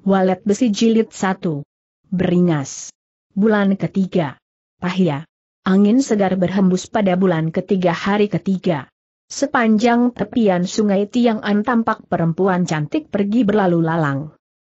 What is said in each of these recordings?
Walet besi jilid 1. Beringas. Bulan ketiga. Pahia. Angin segar berhembus pada bulan ketiga hari ketiga. Sepanjang tepian sungai Tiang'an tampak perempuan cantik pergi berlalu lalang.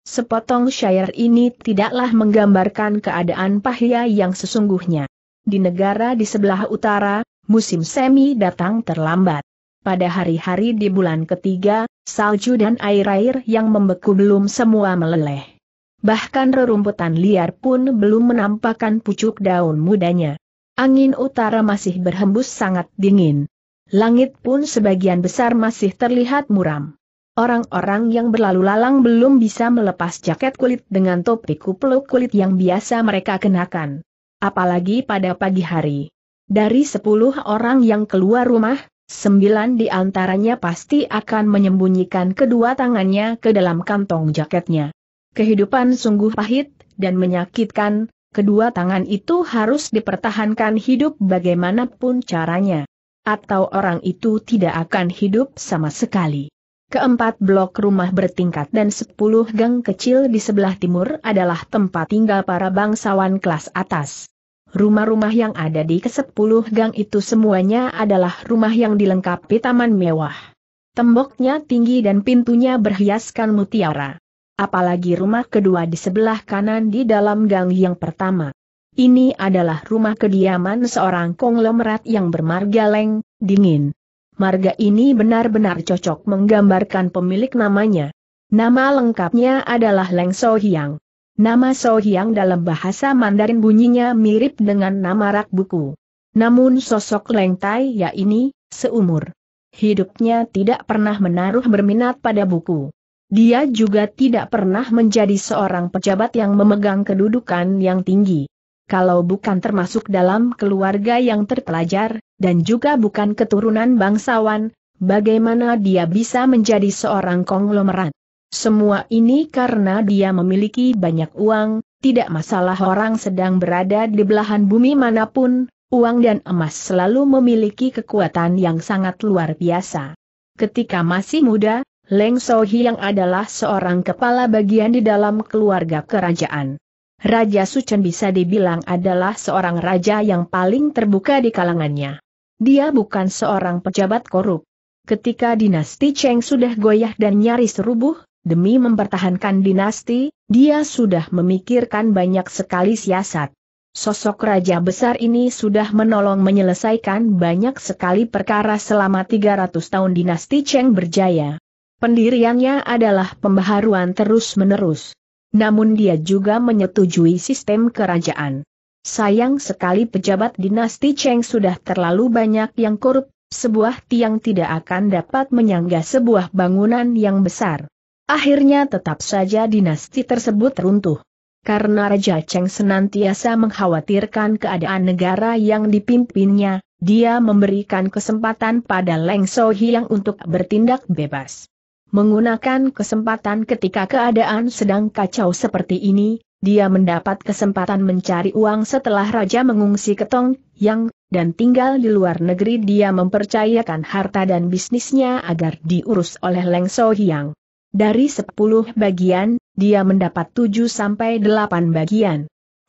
Sepotong syair ini tidaklah menggambarkan keadaan Pahia yang sesungguhnya. Di negara di sebelah utara, musim semi datang terlambat pada hari-hari di bulan ketiga, salju dan air-air yang membeku belum semua meleleh. Bahkan rerumputan liar pun belum menampakkan pucuk daun mudanya. Angin utara masih berhembus sangat dingin. Langit pun sebagian besar masih terlihat muram. Orang-orang yang berlalu lalang belum bisa melepas jaket kulit dengan topi kupluk kulit yang biasa mereka kenakan. Apalagi pada pagi hari. Dari sepuluh orang yang keluar rumah, Sembilan di antaranya pasti akan menyembunyikan kedua tangannya ke dalam kantong jaketnya. Kehidupan sungguh pahit dan menyakitkan, kedua tangan itu harus dipertahankan hidup bagaimanapun caranya. Atau orang itu tidak akan hidup sama sekali. Keempat blok rumah bertingkat dan sepuluh gang kecil di sebelah timur adalah tempat tinggal para bangsawan kelas atas. Rumah-rumah yang ada di kesepuluh gang itu semuanya adalah rumah yang dilengkapi taman mewah. Temboknya tinggi dan pintunya berhiaskan mutiara. Apalagi rumah kedua di sebelah kanan di dalam gang yang pertama. Ini adalah rumah kediaman seorang konglomerat yang bermarga Leng, dingin. Marga ini benar-benar cocok menggambarkan pemilik namanya. Nama lengkapnya adalah Leng So Hyang. Nama Sohyang dalam bahasa Mandarin bunyinya mirip dengan nama rak buku. Namun sosok Leng Tai Ya ini, seumur hidupnya tidak pernah menaruh berminat pada buku. Dia juga tidak pernah menjadi seorang pejabat yang memegang kedudukan yang tinggi. Kalau bukan termasuk dalam keluarga yang terpelajar, dan juga bukan keturunan bangsawan, bagaimana dia bisa menjadi seorang konglomerat? Semua ini karena dia memiliki banyak uang, tidak masalah orang sedang berada di belahan bumi manapun, uang dan emas selalu memiliki kekuatan yang sangat luar biasa. Ketika masih muda, Leng Sohi yang adalah seorang kepala bagian di dalam keluarga kerajaan. Raja Suchen bisa dibilang adalah seorang raja yang paling terbuka di kalangannya. Dia bukan seorang pejabat korup. Ketika dinasti Cheng sudah goyah dan nyaris rubuh, Demi mempertahankan dinasti, dia sudah memikirkan banyak sekali siasat. Sosok raja besar ini sudah menolong menyelesaikan banyak sekali perkara selama 300 tahun dinasti Cheng berjaya. Pendiriannya adalah pembaharuan terus-menerus. Namun dia juga menyetujui sistem kerajaan. Sayang sekali pejabat dinasti Cheng sudah terlalu banyak yang korup, sebuah tiang tidak akan dapat menyangga sebuah bangunan yang besar. Akhirnya tetap saja dinasti tersebut runtuh. Karena Raja Cheng senantiasa mengkhawatirkan keadaan negara yang dipimpinnya, dia memberikan kesempatan pada Leng So Hyang untuk bertindak bebas. Menggunakan kesempatan ketika keadaan sedang kacau seperti ini, dia mendapat kesempatan mencari uang setelah Raja mengungsi ke Tong Yang, dan tinggal di luar negeri dia mempercayakan harta dan bisnisnya agar diurus oleh Leng So Hyang. Dari 10 bagian, dia mendapat 7 sampai delapan bagian.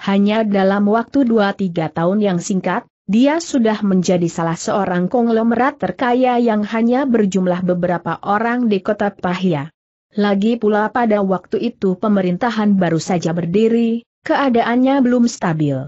Hanya dalam waktu 2 tiga tahun yang singkat, dia sudah menjadi salah seorang konglomerat terkaya yang hanya berjumlah beberapa orang di kota Pahia. Lagi pula pada waktu itu pemerintahan baru saja berdiri, keadaannya belum stabil.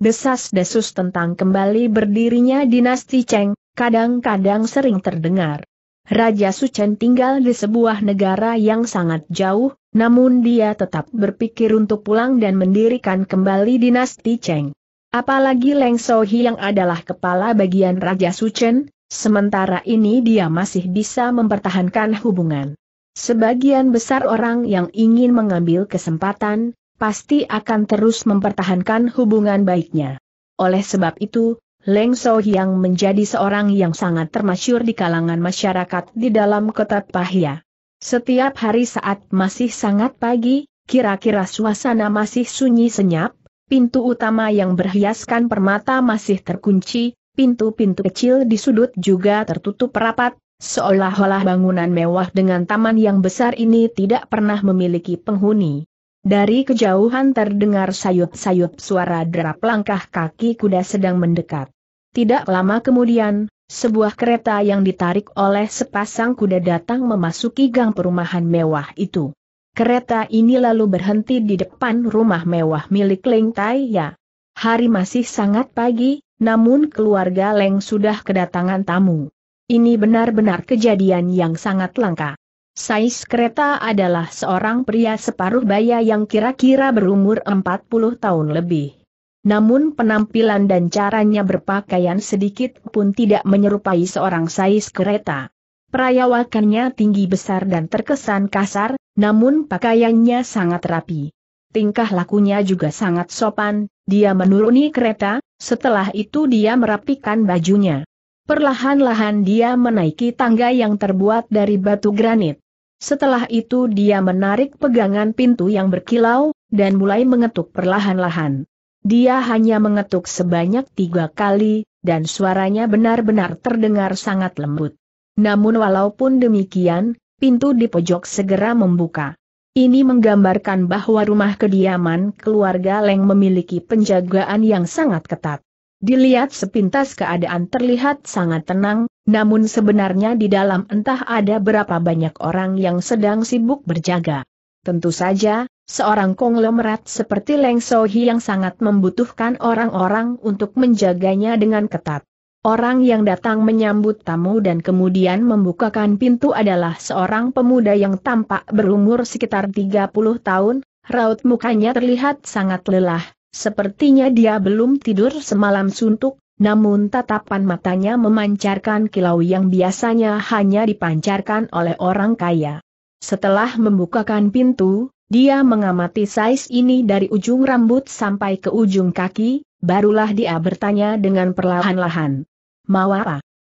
Desas-desus tentang kembali berdirinya dinasti Cheng, kadang-kadang sering terdengar. Raja Suchen tinggal di sebuah negara yang sangat jauh, namun dia tetap berpikir untuk pulang dan mendirikan kembali dinasti Cheng. Apalagi Leng Sohi yang adalah kepala bagian Raja Suchen, sementara ini dia masih bisa mempertahankan hubungan. Sebagian besar orang yang ingin mengambil kesempatan, pasti akan terus mempertahankan hubungan baiknya. Oleh sebab itu, Leng So Hyang menjadi seorang yang sangat termasyur di kalangan masyarakat di dalam kota Pahia. Setiap hari saat masih sangat pagi, kira-kira suasana masih sunyi senyap, pintu utama yang berhiaskan permata masih terkunci, pintu-pintu kecil di sudut juga tertutup rapat, seolah-olah bangunan mewah dengan taman yang besar ini tidak pernah memiliki penghuni. Dari kejauhan terdengar sayup-sayup suara derap langkah kaki kuda sedang mendekat. Tidak lama kemudian, sebuah kereta yang ditarik oleh sepasang kuda datang memasuki gang perumahan mewah itu. Kereta ini lalu berhenti di depan rumah mewah milik Leng Tai Ya. Hari masih sangat pagi, namun keluarga Leng sudah kedatangan tamu. Ini benar-benar kejadian yang sangat langka. Sais kereta adalah seorang pria separuh baya yang kira-kira berumur 40 tahun lebih. Namun penampilan dan caranya berpakaian sedikit pun tidak menyerupai seorang sais kereta. Perayawakannya tinggi besar dan terkesan kasar, namun pakaiannya sangat rapi. Tingkah lakunya juga sangat sopan, dia menuruni kereta, setelah itu dia merapikan bajunya. Perlahan-lahan dia menaiki tangga yang terbuat dari batu granit. Setelah itu dia menarik pegangan pintu yang berkilau, dan mulai mengetuk perlahan-lahan. Dia hanya mengetuk sebanyak tiga kali, dan suaranya benar-benar terdengar sangat lembut. Namun walaupun demikian, pintu di pojok segera membuka. Ini menggambarkan bahwa rumah kediaman keluarga Leng memiliki penjagaan yang sangat ketat. Dilihat sepintas keadaan terlihat sangat tenang, namun sebenarnya di dalam entah ada berapa banyak orang yang sedang sibuk berjaga. Tentu saja, seorang konglomerat seperti Leng Sohi yang sangat membutuhkan orang-orang untuk menjaganya dengan ketat. Orang yang datang menyambut tamu dan kemudian membukakan pintu adalah seorang pemuda yang tampak berumur sekitar 30 tahun, raut mukanya terlihat sangat lelah, Sepertinya dia belum tidur semalam suntuk, namun tatapan matanya memancarkan kilau yang biasanya hanya dipancarkan oleh orang kaya. Setelah membukakan pintu, dia mengamati sais ini dari ujung rambut sampai ke ujung kaki, barulah dia bertanya dengan perlahan-lahan. Mau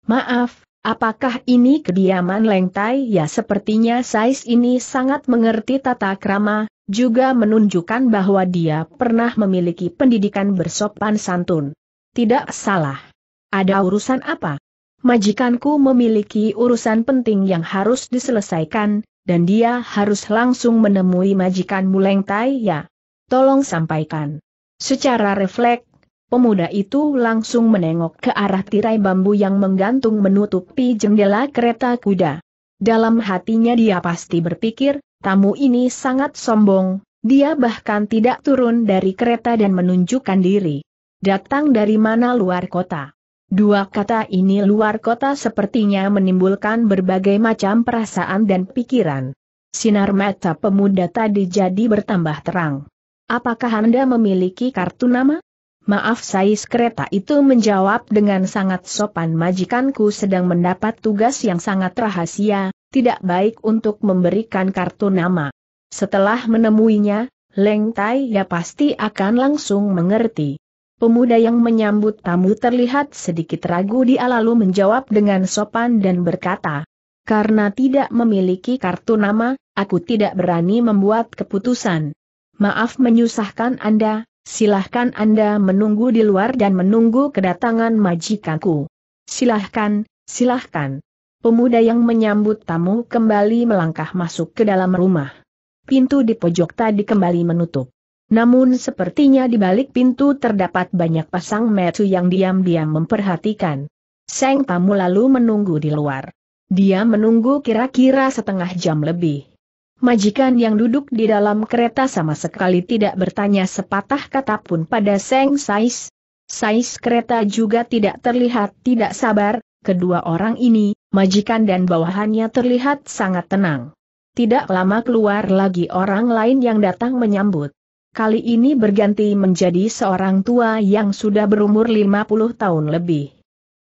Maaf, Apakah ini kediaman lengtai? ya sepertinya Sais ini sangat mengerti tata krama, juga menunjukkan bahwa dia pernah memiliki pendidikan bersopan santun. Tidak salah. Ada urusan apa? Majikanku memiliki urusan penting yang harus diselesaikan, dan dia harus langsung menemui majikanmu lengtai. ya. Tolong sampaikan. Secara refleks, Pemuda itu langsung menengok ke arah tirai bambu yang menggantung menutupi jendela kereta kuda. Dalam hatinya dia pasti berpikir, tamu ini sangat sombong, dia bahkan tidak turun dari kereta dan menunjukkan diri. Datang dari mana luar kota? Dua kata ini luar kota sepertinya menimbulkan berbagai macam perasaan dan pikiran. Sinar mata pemuda tadi jadi bertambah terang. Apakah Anda memiliki kartu nama? Maaf Sais kereta itu menjawab dengan sangat sopan majikanku sedang mendapat tugas yang sangat rahasia, tidak baik untuk memberikan kartu nama. Setelah menemuinya, Leng Tai ya pasti akan langsung mengerti. Pemuda yang menyambut tamu terlihat sedikit ragu dia lalu menjawab dengan sopan dan berkata, karena tidak memiliki kartu nama, aku tidak berani membuat keputusan. Maaf menyusahkan Anda, silahkan Anda menunggu di luar dan menunggu kedatangan majikanku. Silahkan, silahkan. Pemuda yang menyambut tamu kembali melangkah masuk ke dalam rumah. Pintu di pojok tadi kembali menutup. Namun sepertinya di balik pintu terdapat banyak pasang metu yang diam-diam memperhatikan. Seng tamu lalu menunggu di luar. Dia menunggu kira-kira setengah jam lebih. Majikan yang duduk di dalam kereta sama sekali tidak bertanya sepatah kata pun pada Seng Sais. Sais kereta juga tidak terlihat tidak sabar, kedua orang ini, majikan dan bawahannya terlihat sangat tenang. Tidak lama keluar lagi orang lain yang datang menyambut. Kali ini berganti menjadi seorang tua yang sudah berumur 50 tahun lebih.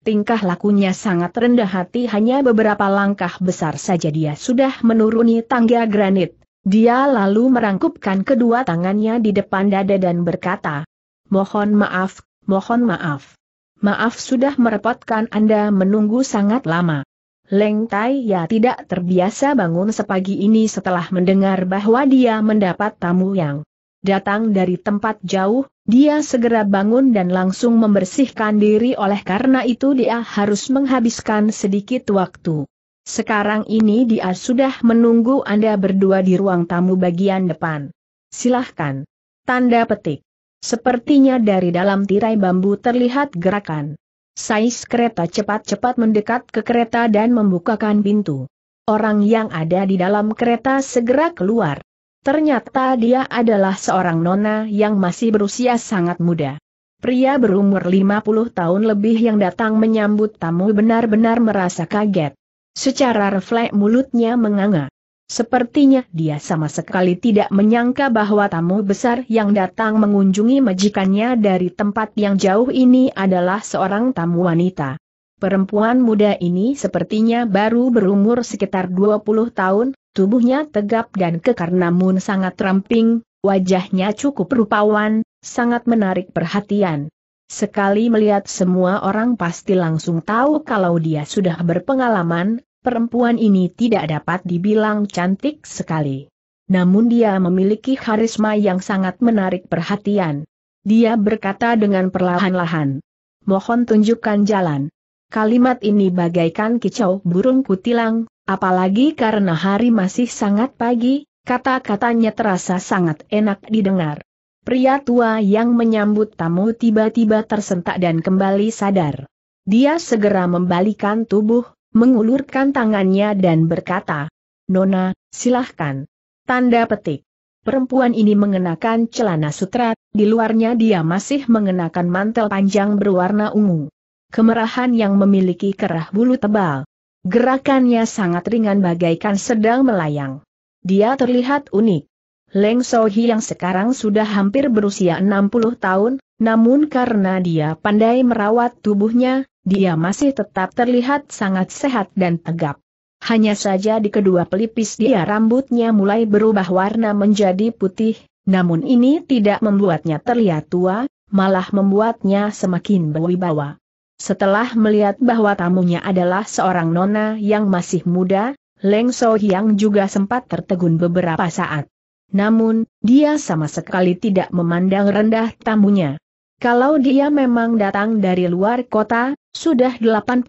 Tingkah lakunya sangat rendah hati hanya beberapa langkah besar saja dia sudah menuruni tangga granit. Dia lalu merangkupkan kedua tangannya di depan dada dan berkata, Mohon maaf, mohon maaf. Maaf sudah merepotkan Anda menunggu sangat lama. Leng Tai ya tidak terbiasa bangun sepagi ini setelah mendengar bahwa dia mendapat tamu yang datang dari tempat jauh, dia segera bangun dan langsung membersihkan diri oleh karena itu dia harus menghabiskan sedikit waktu. Sekarang ini dia sudah menunggu Anda berdua di ruang tamu bagian depan. Silahkan. Tanda petik. Sepertinya dari dalam tirai bambu terlihat gerakan. Sais kereta cepat-cepat mendekat ke kereta dan membukakan pintu. Orang yang ada di dalam kereta segera keluar. Ternyata dia adalah seorang nona yang masih berusia sangat muda. Pria berumur 50 tahun lebih yang datang menyambut tamu benar-benar merasa kaget. Secara refleks mulutnya menganga. Sepertinya dia sama sekali tidak menyangka bahwa tamu besar yang datang mengunjungi majikannya dari tempat yang jauh ini adalah seorang tamu wanita. Perempuan muda ini sepertinya baru berumur sekitar 20 tahun, Tubuhnya tegap dan kekar namun sangat ramping, wajahnya cukup rupawan, sangat menarik perhatian. Sekali melihat semua orang pasti langsung tahu kalau dia sudah berpengalaman, perempuan ini tidak dapat dibilang cantik sekali. Namun dia memiliki karisma yang sangat menarik perhatian. Dia berkata dengan perlahan-lahan. Mohon tunjukkan jalan. Kalimat ini bagaikan kicau burung kutilang, Apalagi karena hari masih sangat pagi, kata-katanya terasa sangat enak didengar. Pria tua yang menyambut tamu tiba-tiba tersentak dan kembali sadar. Dia segera membalikan tubuh, mengulurkan tangannya dan berkata, Nona, silahkan. Tanda petik. Perempuan ini mengenakan celana sutra, di luarnya dia masih mengenakan mantel panjang berwarna ungu. Kemerahan yang memiliki kerah bulu tebal Gerakannya sangat ringan bagaikan sedang melayang. Dia terlihat unik. Leng Sohi yang sekarang sudah hampir berusia 60 tahun, namun karena dia pandai merawat tubuhnya, dia masih tetap terlihat sangat sehat dan tegap. Hanya saja di kedua pelipis dia rambutnya mulai berubah warna menjadi putih, namun ini tidak membuatnya terlihat tua, malah membuatnya semakin berwibawa. Setelah melihat bahwa tamunya adalah seorang nona yang masih muda, Leng So Hyang juga sempat tertegun beberapa saat. Namun, dia sama sekali tidak memandang rendah tamunya. Kalau dia memang datang dari luar kota, sudah 80%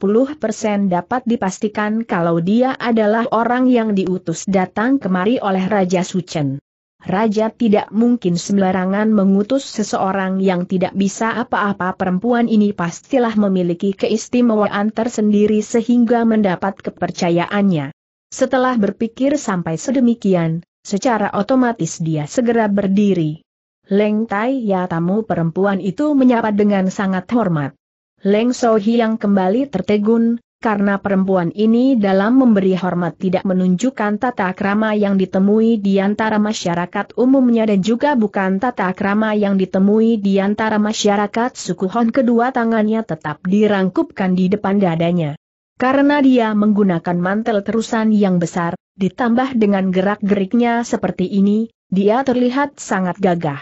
dapat dipastikan kalau dia adalah orang yang diutus datang kemari oleh Raja Suchen. Raja tidak mungkin sembarangan mengutus seseorang yang tidak bisa apa-apa perempuan ini pastilah memiliki keistimewaan tersendiri sehingga mendapat kepercayaannya. Setelah berpikir sampai sedemikian, secara otomatis dia segera berdiri. Leng Tai Ya tamu perempuan itu menyapa dengan sangat hormat. Leng Sohi yang kembali tertegun, karena perempuan ini dalam memberi hormat tidak menunjukkan tata krama yang ditemui di antara masyarakat umumnya dan juga bukan tata krama yang ditemui di antara masyarakat suku Hon kedua tangannya tetap dirangkupkan di depan dadanya. Karena dia menggunakan mantel terusan yang besar, ditambah dengan gerak-geriknya seperti ini, dia terlihat sangat gagah.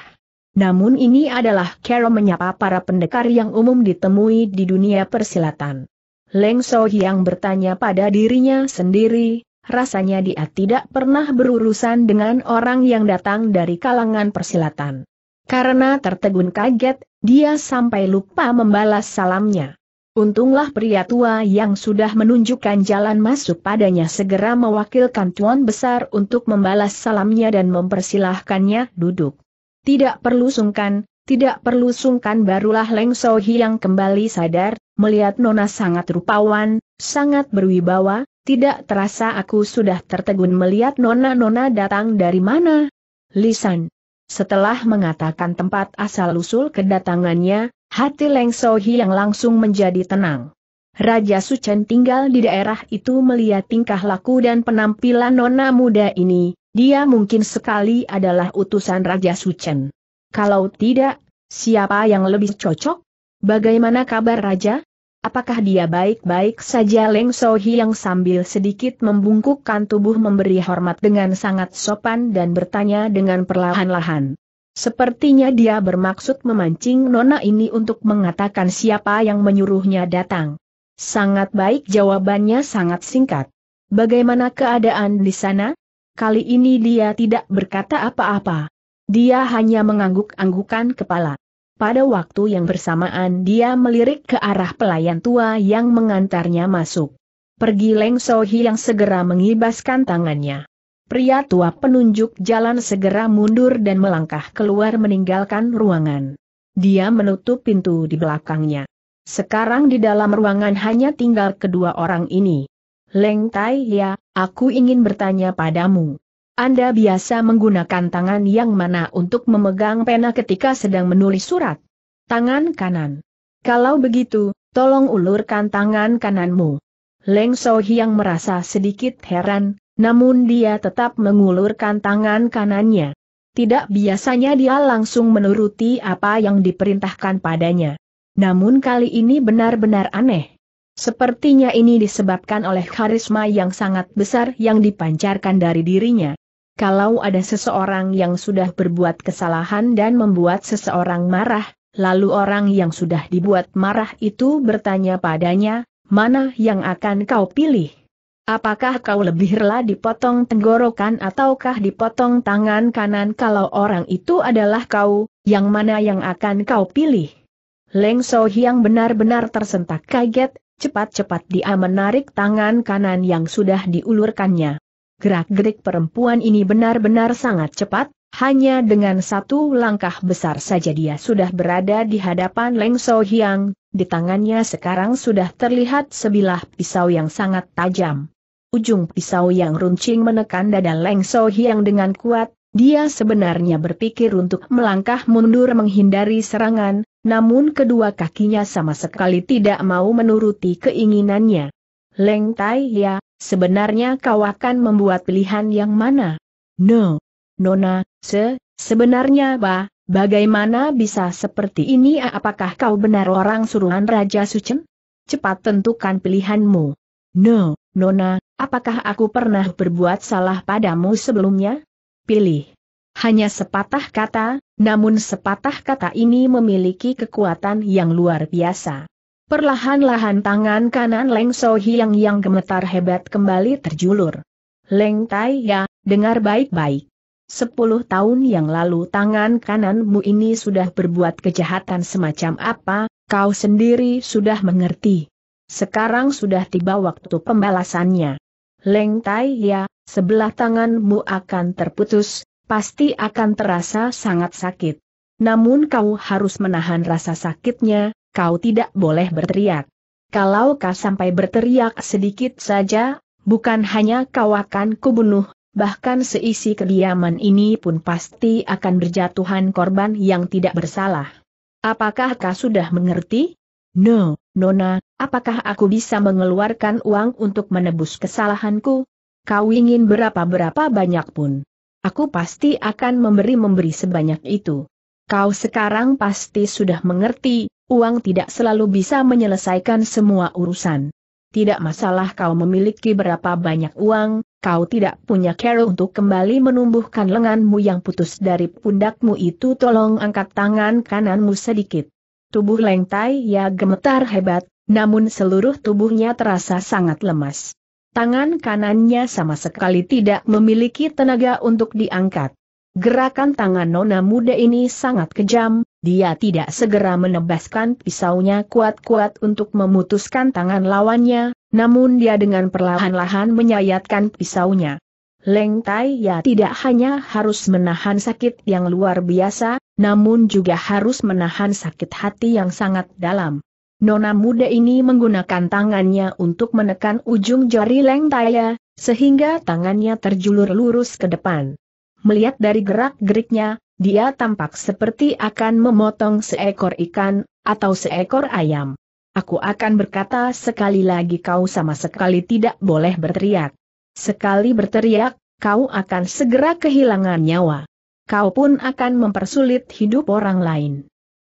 Namun ini adalah Carol menyapa para pendekar yang umum ditemui di dunia persilatan. Leng So Hyang bertanya pada dirinya sendiri, rasanya dia tidak pernah berurusan dengan orang yang datang dari kalangan persilatan. Karena tertegun kaget, dia sampai lupa membalas salamnya. Untunglah pria tua yang sudah menunjukkan jalan masuk padanya segera mewakilkan tuan besar untuk membalas salamnya dan mempersilahkannya duduk. Tidak perlu sungkan, tidak perlu sungkan barulah Leng So Hiang kembali sadar, melihat Nona sangat rupawan, sangat berwibawa, tidak terasa aku sudah tertegun melihat Nona-Nona datang dari mana. Lisan. Setelah mengatakan tempat asal-usul kedatangannya, hati Leng Sohi yang langsung menjadi tenang. Raja Suchen tinggal di daerah itu melihat tingkah laku dan penampilan nona muda ini, dia mungkin sekali adalah utusan Raja Suchen. Kalau tidak, siapa yang lebih cocok? Bagaimana kabar Raja? Apakah dia baik-baik saja Leng Sohi yang sambil sedikit membungkukkan tubuh memberi hormat dengan sangat sopan dan bertanya dengan perlahan-lahan. Sepertinya dia bermaksud memancing nona ini untuk mengatakan siapa yang menyuruhnya datang. Sangat baik jawabannya sangat singkat. Bagaimana keadaan di sana? Kali ini dia tidak berkata apa-apa. Dia hanya mengangguk-anggukan kepala. Pada waktu yang bersamaan dia melirik ke arah pelayan tua yang mengantarnya masuk. Pergi Leng Sohi yang segera mengibaskan tangannya. Pria tua penunjuk jalan segera mundur dan melangkah keluar meninggalkan ruangan. Dia menutup pintu di belakangnya. Sekarang di dalam ruangan hanya tinggal kedua orang ini. Leng Tai Ya, aku ingin bertanya padamu. Anda biasa menggunakan tangan yang mana untuk memegang pena ketika sedang menulis surat? Tangan kanan. Kalau begitu, tolong ulurkan tangan kananmu. Leng Sohi yang merasa sedikit heran, namun dia tetap mengulurkan tangan kanannya. Tidak biasanya dia langsung menuruti apa yang diperintahkan padanya. Namun kali ini benar-benar aneh. Sepertinya ini disebabkan oleh karisma yang sangat besar yang dipancarkan dari dirinya kalau ada seseorang yang sudah berbuat kesalahan dan membuat seseorang marah, lalu orang yang sudah dibuat marah itu bertanya padanya, mana yang akan kau pilih? Apakah kau lebih rela dipotong tenggorokan ataukah dipotong tangan kanan kalau orang itu adalah kau, yang mana yang akan kau pilih? Leng So Hyang benar-benar tersentak kaget, cepat-cepat dia menarik tangan kanan yang sudah diulurkannya gerak-gerik perempuan ini benar-benar sangat cepat, hanya dengan satu langkah besar saja dia sudah berada di hadapan Leng So Hyang, di tangannya sekarang sudah terlihat sebilah pisau yang sangat tajam. Ujung pisau yang runcing menekan dada Leng So Hyang dengan kuat, dia sebenarnya berpikir untuk melangkah mundur menghindari serangan, namun kedua kakinya sama sekali tidak mau menuruti keinginannya. Leng Tai Ya, sebenarnya kau akan membuat pilihan yang mana? No. Nona, se, sebenarnya bah, bagaimana bisa seperti ini apakah kau benar orang suruhan Raja Sucen? Cepat tentukan pilihanmu. No, Nona, apakah aku pernah berbuat salah padamu sebelumnya? Pilih. Hanya sepatah kata, namun sepatah kata ini memiliki kekuatan yang luar biasa. Perlahan-lahan tangan kanan Leng So Hiang yang gemetar hebat kembali terjulur. Leng Tai Ya, dengar baik-baik. Sepuluh tahun yang lalu tangan kananmu ini sudah berbuat kejahatan semacam apa, kau sendiri sudah mengerti. Sekarang sudah tiba waktu pembalasannya. Leng Tai Ya, sebelah tanganmu akan terputus, pasti akan terasa sangat sakit. Namun kau harus menahan rasa sakitnya, kau tidak boleh berteriak. Kalau kau sampai berteriak sedikit saja, bukan hanya kau akan kubunuh, bahkan seisi kediaman ini pun pasti akan berjatuhan korban yang tidak bersalah. Apakah kau sudah mengerti? No, Nona, apakah aku bisa mengeluarkan uang untuk menebus kesalahanku? Kau ingin berapa-berapa banyak pun. Aku pasti akan memberi-memberi sebanyak itu. Kau sekarang pasti sudah mengerti, uang tidak selalu bisa menyelesaikan semua urusan. Tidak masalah kau memiliki berapa banyak uang, kau tidak punya care untuk kembali menumbuhkan lenganmu yang putus dari pundakmu itu tolong angkat tangan kananmu sedikit. Tubuh Leng ya gemetar hebat, namun seluruh tubuhnya terasa sangat lemas. Tangan kanannya sama sekali tidak memiliki tenaga untuk diangkat. Gerakan tangan nona muda ini sangat kejam, dia tidak segera menebaskan pisaunya kuat-kuat untuk memutuskan tangan lawannya, namun dia dengan perlahan-lahan menyayatkan pisaunya. Leng Tai Ya tidak hanya harus menahan sakit yang luar biasa, namun juga harus menahan sakit hati yang sangat dalam. Nona muda ini menggunakan tangannya untuk menekan ujung jari Leng Tai Ya, sehingga tangannya terjulur lurus ke depan. Melihat dari gerak-geriknya, dia tampak seperti akan memotong seekor ikan, atau seekor ayam. Aku akan berkata sekali lagi kau sama sekali tidak boleh berteriak. Sekali berteriak, kau akan segera kehilangan nyawa. Kau pun akan mempersulit hidup orang lain.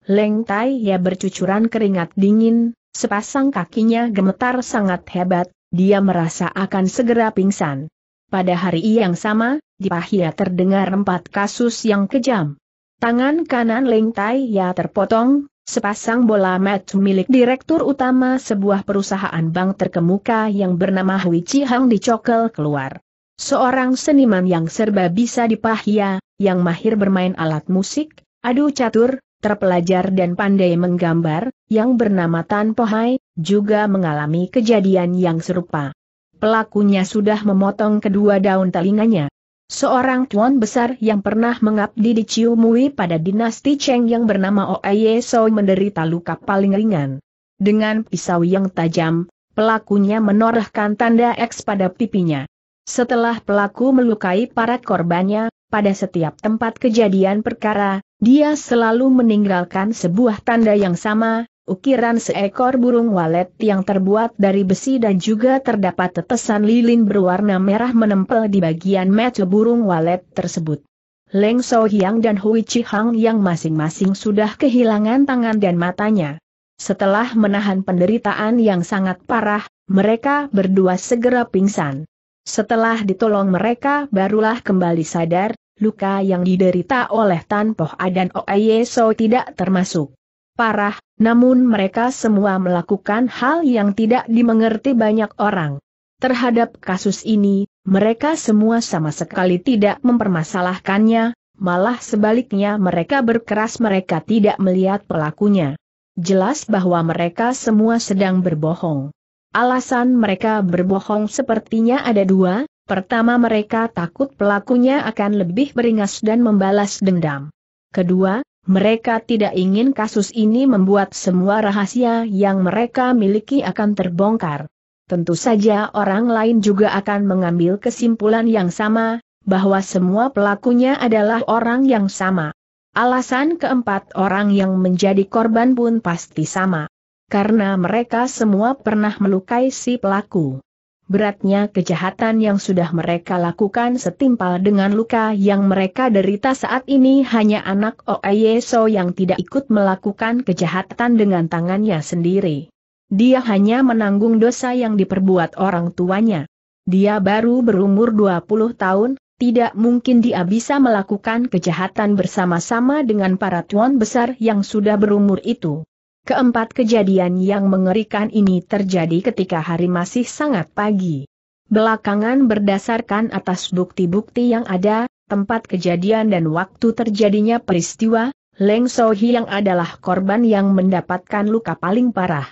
Leng Tai ya bercucuran keringat dingin, sepasang kakinya gemetar sangat hebat, dia merasa akan segera pingsan. Pada hari yang sama, di Pahia terdengar empat kasus yang kejam. Tangan kanan Leng Tai Ya terpotong, sepasang bola mat milik direktur utama sebuah perusahaan bank terkemuka yang bernama Hui Chi Hang dicokel keluar. Seorang seniman yang serba bisa di Pahia, yang mahir bermain alat musik, adu catur, terpelajar dan pandai menggambar, yang bernama Tan Pohai, juga mengalami kejadian yang serupa. Pelakunya sudah memotong kedua daun telinganya. Seorang tuan besar yang pernah mengabdi di Ciu Mui pada dinasti Cheng yang bernama Oaye Soi menderita luka paling ringan. Dengan pisau yang tajam, pelakunya menorehkan tanda X pada pipinya. Setelah pelaku melukai para korbannya, pada setiap tempat kejadian perkara, dia selalu meninggalkan sebuah tanda yang sama, ukiran seekor burung walet yang terbuat dari besi dan juga terdapat tetesan lilin berwarna merah menempel di bagian mata burung walet tersebut. Leng So Hyang dan Hui Chi Hang yang masing-masing sudah kehilangan tangan dan matanya. Setelah menahan penderitaan yang sangat parah, mereka berdua segera pingsan. Setelah ditolong mereka barulah kembali sadar, luka yang diderita oleh Tan Poh A dan Ye So tidak termasuk parah, namun mereka semua melakukan hal yang tidak dimengerti banyak orang. Terhadap kasus ini, mereka semua sama sekali tidak mempermasalahkannya, malah sebaliknya mereka berkeras mereka tidak melihat pelakunya. Jelas bahwa mereka semua sedang berbohong. Alasan mereka berbohong sepertinya ada dua, pertama mereka takut pelakunya akan lebih beringas dan membalas dendam. Kedua, mereka tidak ingin kasus ini membuat semua rahasia yang mereka miliki akan terbongkar. Tentu saja orang lain juga akan mengambil kesimpulan yang sama, bahwa semua pelakunya adalah orang yang sama. Alasan keempat orang yang menjadi korban pun pasti sama. Karena mereka semua pernah melukai si pelaku. Beratnya kejahatan yang sudah mereka lakukan setimpal dengan luka yang mereka derita saat ini hanya anak Oeyeso yang tidak ikut melakukan kejahatan dengan tangannya sendiri. Dia hanya menanggung dosa yang diperbuat orang tuanya. Dia baru berumur 20 tahun, tidak mungkin dia bisa melakukan kejahatan bersama-sama dengan para tuan besar yang sudah berumur itu. Keempat kejadian yang mengerikan ini terjadi ketika hari masih sangat pagi. Belakangan berdasarkan atas bukti-bukti yang ada, tempat kejadian dan waktu terjadinya peristiwa, Leng Sohi yang adalah korban yang mendapatkan luka paling parah.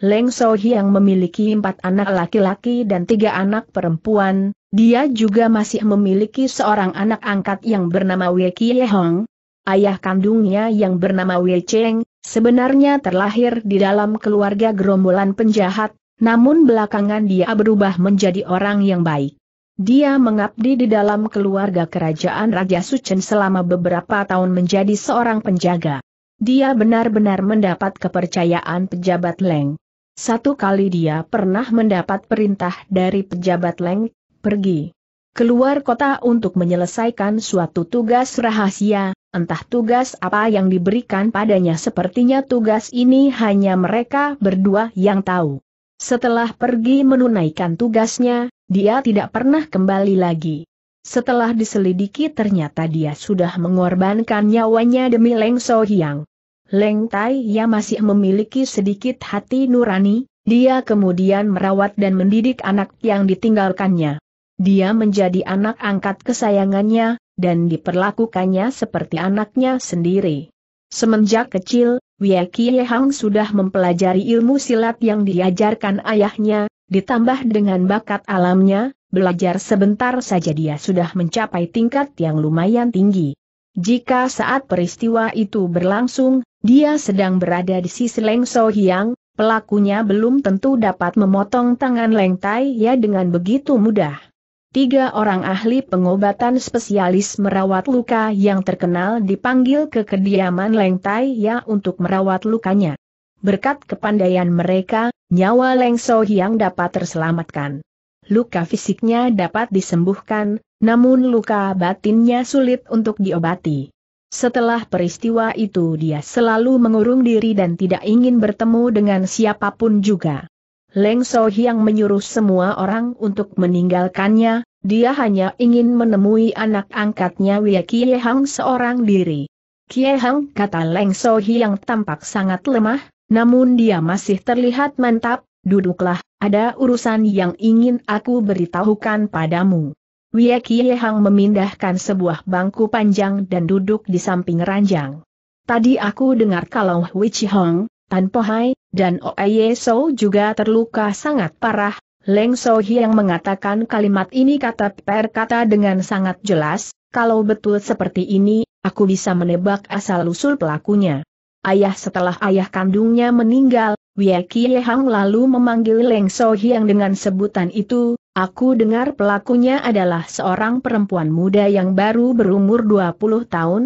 Leng Sohi yang memiliki empat anak laki-laki dan tiga anak perempuan, dia juga masih memiliki seorang anak angkat yang bernama Wei Kie Hong. Ayah kandungnya yang bernama Wei Cheng, Sebenarnya terlahir di dalam keluarga gerombolan penjahat, namun belakangan dia berubah menjadi orang yang baik. Dia mengabdi di dalam keluarga kerajaan Raja Suchen selama beberapa tahun menjadi seorang penjaga. Dia benar-benar mendapat kepercayaan pejabat Leng. Satu kali dia pernah mendapat perintah dari pejabat Leng, pergi keluar kota untuk menyelesaikan suatu tugas rahasia, Entah tugas apa yang diberikan padanya sepertinya tugas ini hanya mereka berdua yang tahu. Setelah pergi menunaikan tugasnya, dia tidak pernah kembali lagi. Setelah diselidiki ternyata dia sudah mengorbankan nyawanya demi Leng So Hiang. Leng Tai Ya masih memiliki sedikit hati nurani, dia kemudian merawat dan mendidik anak yang ditinggalkannya. Dia menjadi anak angkat kesayangannya, dan diperlakukannya seperti anaknya sendiri. Semenjak kecil, Wei Hang sudah mempelajari ilmu silat yang diajarkan ayahnya, ditambah dengan bakat alamnya, belajar sebentar saja dia sudah mencapai tingkat yang lumayan tinggi. Jika saat peristiwa itu berlangsung, dia sedang berada di sisi Leng So Hyang, pelakunya belum tentu dapat memotong tangan Leng Tai Ya dengan begitu mudah. Tiga orang ahli pengobatan spesialis merawat luka yang terkenal dipanggil ke kediaman Leng Tai Ya untuk merawat lukanya. Berkat kepandaian mereka, nyawa Leng So Hiang dapat terselamatkan. Luka fisiknya dapat disembuhkan, namun luka batinnya sulit untuk diobati. Setelah peristiwa itu dia selalu mengurung diri dan tidak ingin bertemu dengan siapapun juga. Leng So Hyang menyuruh semua orang untuk meninggalkannya, dia hanya ingin menemui anak angkatnya Wia Kie Hang seorang diri. Kie Hang kata Leng So Hyang tampak sangat lemah, namun dia masih terlihat mantap, duduklah, ada urusan yang ingin aku beritahukan padamu. Wia Kie Hang memindahkan sebuah bangku panjang dan duduk di samping ranjang. Tadi aku dengar kalau Wichi Hong, Tan Pohai, dan Oye So juga terluka sangat parah, Leng Sohi yang mengatakan kalimat ini kata per kata dengan sangat jelas, kalau betul seperti ini, aku bisa menebak asal-usul pelakunya. Ayah setelah ayah kandungnya meninggal, Wia Hang lalu memanggil Leng Sohi yang dengan sebutan itu, aku dengar pelakunya adalah seorang perempuan muda yang baru berumur 20 tahun.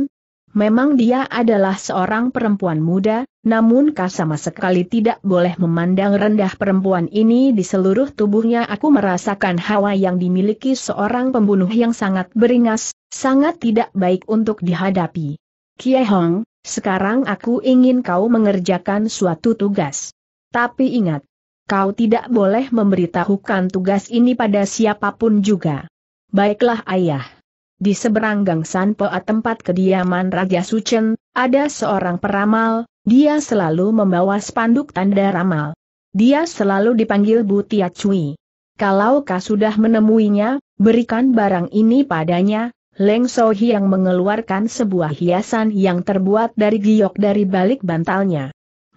Memang dia adalah seorang perempuan muda, namun kau sama sekali tidak boleh memandang rendah perempuan ini di seluruh tubuhnya aku merasakan hawa yang dimiliki seorang pembunuh yang sangat beringas, sangat tidak baik untuk dihadapi. Kie Hong, sekarang aku ingin kau mengerjakan suatu tugas. Tapi ingat, kau tidak boleh memberitahukan tugas ini pada siapapun juga. Baiklah ayah. Di seberang Gang Sanpoa tempat kediaman Raja Suchen, ada seorang peramal, dia selalu membawa spanduk tanda ramal. Dia selalu dipanggil Butia Cui. Kalau kau sudah menemuinya, berikan barang ini padanya, Leng Sohi yang mengeluarkan sebuah hiasan yang terbuat dari giok dari balik bantalnya.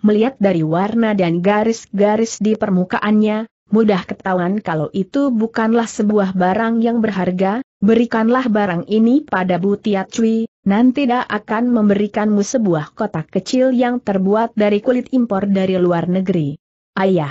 Melihat dari warna dan garis-garis di permukaannya, mudah ketahuan kalau itu bukanlah sebuah barang yang berharga, Berikanlah barang ini pada Butiat Cui, nanti dia akan memberikanmu sebuah kotak kecil yang terbuat dari kulit impor dari luar negeri. Ayah,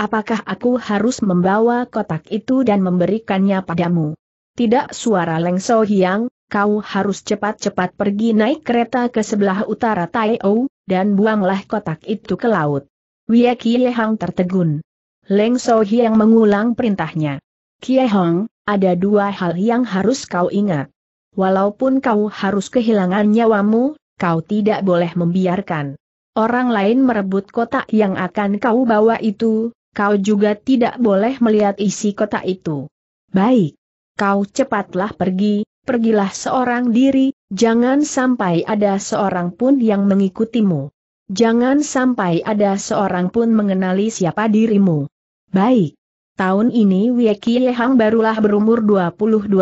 apakah aku harus membawa kotak itu dan memberikannya padamu? Tidak suara Leng So Hiang, kau harus cepat-cepat pergi naik kereta ke sebelah utara Tai O, dan buanglah kotak itu ke laut. Wia Kie Hang tertegun. Leng So Hiang mengulang perintahnya. Kie Hong. Ada dua hal yang harus kau ingat. Walaupun kau harus kehilangan nyawamu, kau tidak boleh membiarkan orang lain merebut kotak yang akan kau bawa itu, kau juga tidak boleh melihat isi kotak itu. Baik. Kau cepatlah pergi, pergilah seorang diri, jangan sampai ada seorang pun yang mengikutimu. Jangan sampai ada seorang pun mengenali siapa dirimu. Baik. Tahun ini Wei Qiehang barulah berumur 22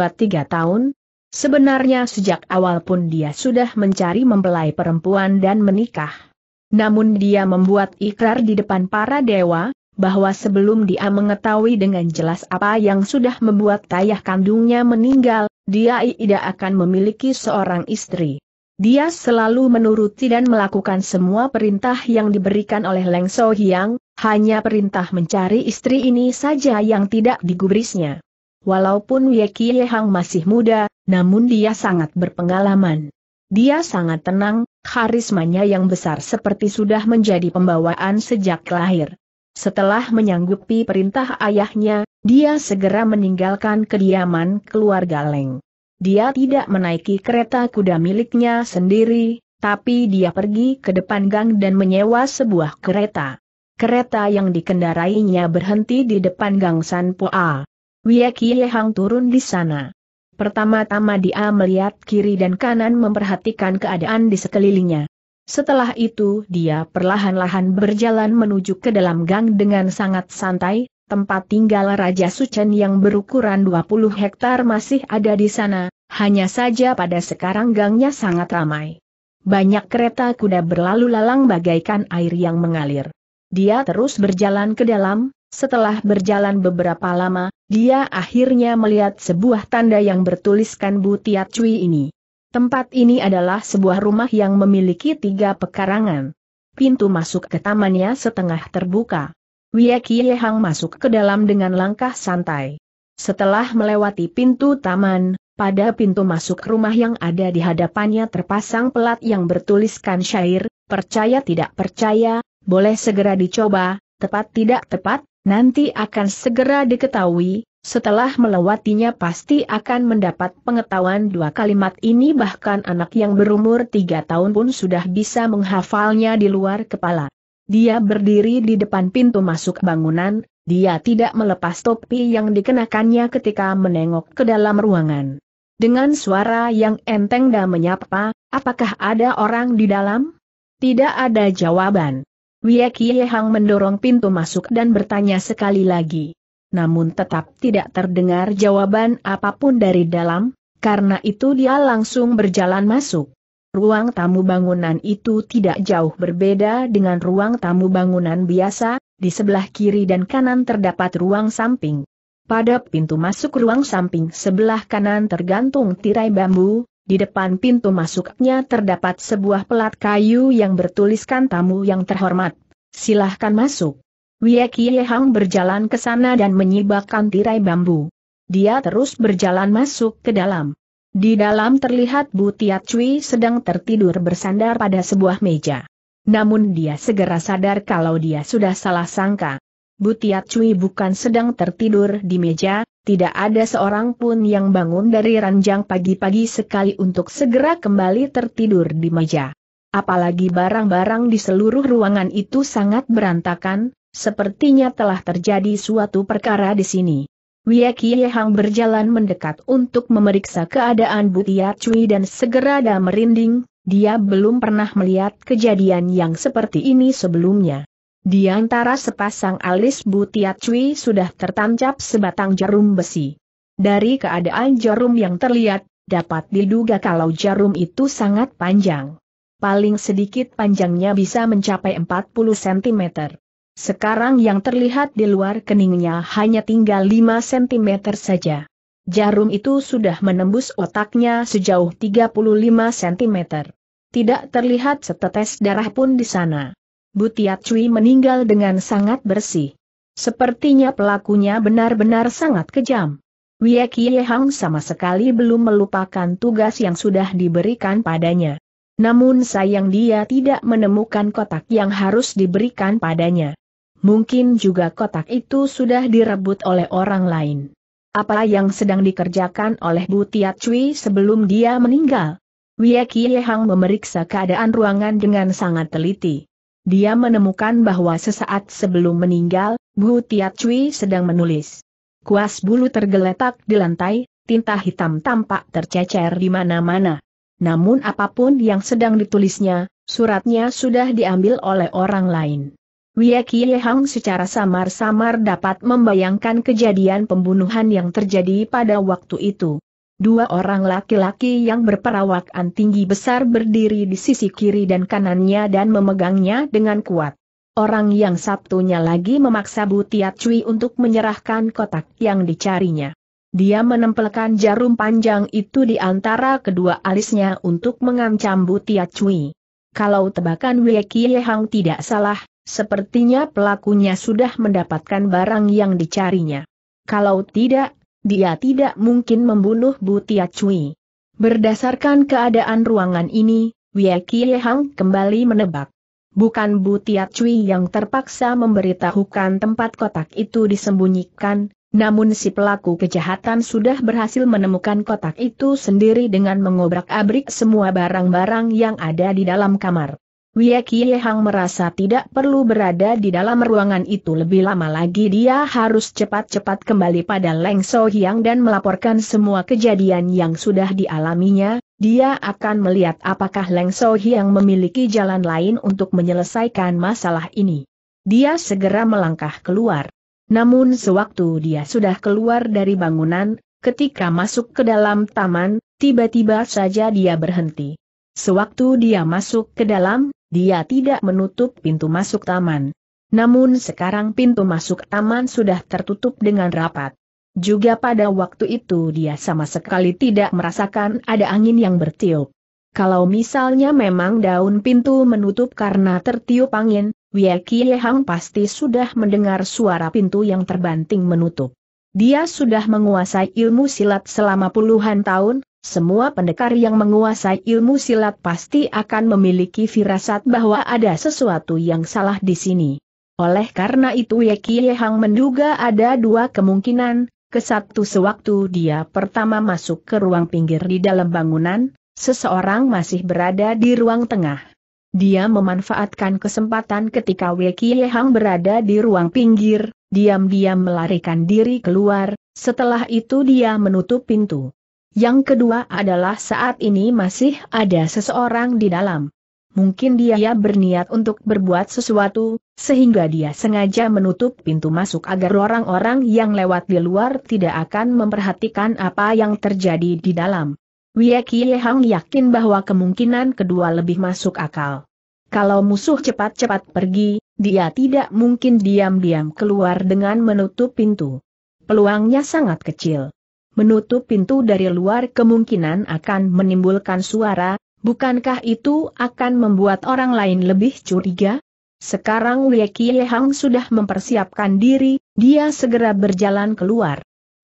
tahun. Sebenarnya sejak awal pun dia sudah mencari mempelai perempuan dan menikah. Namun dia membuat ikrar di depan para dewa, bahwa sebelum dia mengetahui dengan jelas apa yang sudah membuat ayah kandungnya meninggal, dia tidak akan memiliki seorang istri. Dia selalu menuruti dan melakukan semua perintah yang diberikan oleh Leng So Hyang, hanya perintah mencari istri ini saja yang tidak digubrisnya. Walaupun Ye Kie Hang masih muda, namun dia sangat berpengalaman. Dia sangat tenang, karismanya yang besar seperti sudah menjadi pembawaan sejak lahir. Setelah menyanggupi perintah ayahnya, dia segera meninggalkan kediaman keluarga Leng. Dia tidak menaiki kereta kuda miliknya sendiri, tapi dia pergi ke depan gang dan menyewa sebuah kereta. Kereta yang dikendarainya berhenti di depan Gang San Poa. Wia Kie Hang turun di sana. Pertama-tama dia melihat kiri dan kanan memperhatikan keadaan di sekelilingnya. Setelah itu dia perlahan-lahan berjalan menuju ke dalam gang dengan sangat santai, tempat tinggal Raja Suchen yang berukuran 20 hektar masih ada di sana, hanya saja pada sekarang gangnya sangat ramai. Banyak kereta kuda berlalu lalang bagaikan air yang mengalir. Dia terus berjalan ke dalam, setelah berjalan beberapa lama, dia akhirnya melihat sebuah tanda yang bertuliskan Butiat Cui ini. Tempat ini adalah sebuah rumah yang memiliki tiga pekarangan. Pintu masuk ke tamannya setengah terbuka. Wia Hang masuk ke dalam dengan langkah santai. Setelah melewati pintu taman, pada pintu masuk rumah yang ada di hadapannya terpasang pelat yang bertuliskan syair, percaya tidak percaya, boleh segera dicoba, tepat tidak tepat, nanti akan segera diketahui, setelah melewatinya pasti akan mendapat pengetahuan dua kalimat ini bahkan anak yang berumur tiga tahun pun sudah bisa menghafalnya di luar kepala. Dia berdiri di depan pintu masuk bangunan, dia tidak melepas topi yang dikenakannya ketika menengok ke dalam ruangan. Dengan suara yang enteng dan menyapa, apakah ada orang di dalam? Tidak ada jawaban. Wie Kie Hang mendorong pintu masuk dan bertanya sekali lagi. Namun tetap tidak terdengar jawaban apapun dari dalam, karena itu dia langsung berjalan masuk. Ruang tamu bangunan itu tidak jauh berbeda dengan ruang tamu bangunan biasa, di sebelah kiri dan kanan terdapat ruang samping. Pada pintu masuk ruang samping sebelah kanan tergantung tirai bambu, di depan pintu masuknya terdapat sebuah pelat kayu yang bertuliskan tamu yang terhormat. Silahkan masuk. Wie Kie Hang berjalan ke sana dan menyibakkan tirai bambu. Dia terus berjalan masuk ke dalam. Di dalam terlihat Bu Cui sedang tertidur bersandar pada sebuah meja. Namun dia segera sadar kalau dia sudah salah sangka. Butiat Cui bukan sedang tertidur di meja, tidak ada seorang pun yang bangun dari ranjang pagi-pagi sekali untuk segera kembali tertidur di meja. Apalagi barang-barang di seluruh ruangan itu sangat berantakan, sepertinya telah terjadi suatu perkara di sini. Wiekie Hang berjalan mendekat untuk memeriksa keadaan Butiat Cui dan segera ada merinding, dia belum pernah melihat kejadian yang seperti ini sebelumnya. Di antara sepasang alis Butiat Cui sudah tertancap sebatang jarum besi. Dari keadaan jarum yang terlihat, dapat diduga kalau jarum itu sangat panjang. Paling sedikit panjangnya bisa mencapai 40 cm. Sekarang yang terlihat di luar keningnya hanya tinggal 5 cm saja. Jarum itu sudah menembus otaknya sejauh 35 cm. Tidak terlihat setetes darah pun di sana. Butiat Cui meninggal dengan sangat bersih. Sepertinya pelakunya benar-benar sangat kejam. Wie Kie Hang sama sekali belum melupakan tugas yang sudah diberikan padanya. Namun sayang dia tidak menemukan kotak yang harus diberikan padanya. Mungkin juga kotak itu sudah direbut oleh orang lain. Apa yang sedang dikerjakan oleh Butiat Cui sebelum dia meninggal? Wie Kie Hang memeriksa keadaan ruangan dengan sangat teliti. Dia menemukan bahwa sesaat sebelum meninggal, Bu Tiat Cui sedang menulis. Kuas bulu tergeletak di lantai, tinta hitam tampak tercecer di mana-mana. Namun apapun yang sedang ditulisnya, suratnya sudah diambil oleh orang lain. Wiekie Hang secara samar-samar dapat membayangkan kejadian pembunuhan yang terjadi pada waktu itu dua orang laki-laki yang berperawakan tinggi besar berdiri di sisi kiri dan kanannya dan memegangnya dengan kuat. Orang yang sabtunya lagi memaksa Butiat Cui untuk menyerahkan kotak yang dicarinya. Dia menempelkan jarum panjang itu di antara kedua alisnya untuk mengancam Butiat Cui. Kalau tebakan Wei Hang tidak salah, Sepertinya pelakunya sudah mendapatkan barang yang dicarinya. Kalau tidak, dia tidak mungkin membunuh Butia Cui. Berdasarkan keadaan ruangan ini, Wei Hang kembali menebak. Bukan Butia Cui yang terpaksa memberitahukan tempat kotak itu disembunyikan, namun si pelaku kejahatan sudah berhasil menemukan kotak itu sendiri dengan mengobrak-abrik semua barang-barang yang ada di dalam kamar. Wie Kie Hang merasa tidak perlu berada di dalam ruangan itu lebih lama lagi dia harus cepat-cepat kembali pada Leng So Hyang dan melaporkan semua kejadian yang sudah dialaminya, dia akan melihat apakah Leng So Hyang memiliki jalan lain untuk menyelesaikan masalah ini. Dia segera melangkah keluar. Namun sewaktu dia sudah keluar dari bangunan, ketika masuk ke dalam taman, tiba-tiba saja dia berhenti. Sewaktu dia masuk ke dalam, dia tidak menutup pintu masuk taman. Namun sekarang pintu masuk taman sudah tertutup dengan rapat. Juga pada waktu itu dia sama sekali tidak merasakan ada angin yang bertiup. Kalau misalnya memang daun pintu menutup karena tertiup angin, Wei Hang pasti sudah mendengar suara pintu yang terbanting menutup. Dia sudah menguasai ilmu silat selama puluhan tahun, semua pendekar yang menguasai ilmu silat pasti akan memiliki firasat bahwa ada sesuatu yang salah di sini. Oleh karena itu Ye Kie menduga ada dua kemungkinan, kesatu sewaktu dia pertama masuk ke ruang pinggir di dalam bangunan, seseorang masih berada di ruang tengah. Dia memanfaatkan kesempatan ketika Wei Kie berada di ruang pinggir, diam-diam melarikan diri keluar, setelah itu dia menutup pintu. Yang kedua adalah saat ini masih ada seseorang di dalam. Mungkin dia ya berniat untuk berbuat sesuatu, sehingga dia sengaja menutup pintu masuk agar orang-orang yang lewat di luar tidak akan memperhatikan apa yang terjadi di dalam. Wiekie Hang yakin bahwa kemungkinan kedua lebih masuk akal. Kalau musuh cepat-cepat pergi, dia tidak mungkin diam-diam keluar dengan menutup pintu. Peluangnya sangat kecil menutup pintu dari luar kemungkinan akan menimbulkan suara, bukankah itu akan membuat orang lain lebih curiga? Sekarang Wei Qiyehang sudah mempersiapkan diri, dia segera berjalan keluar.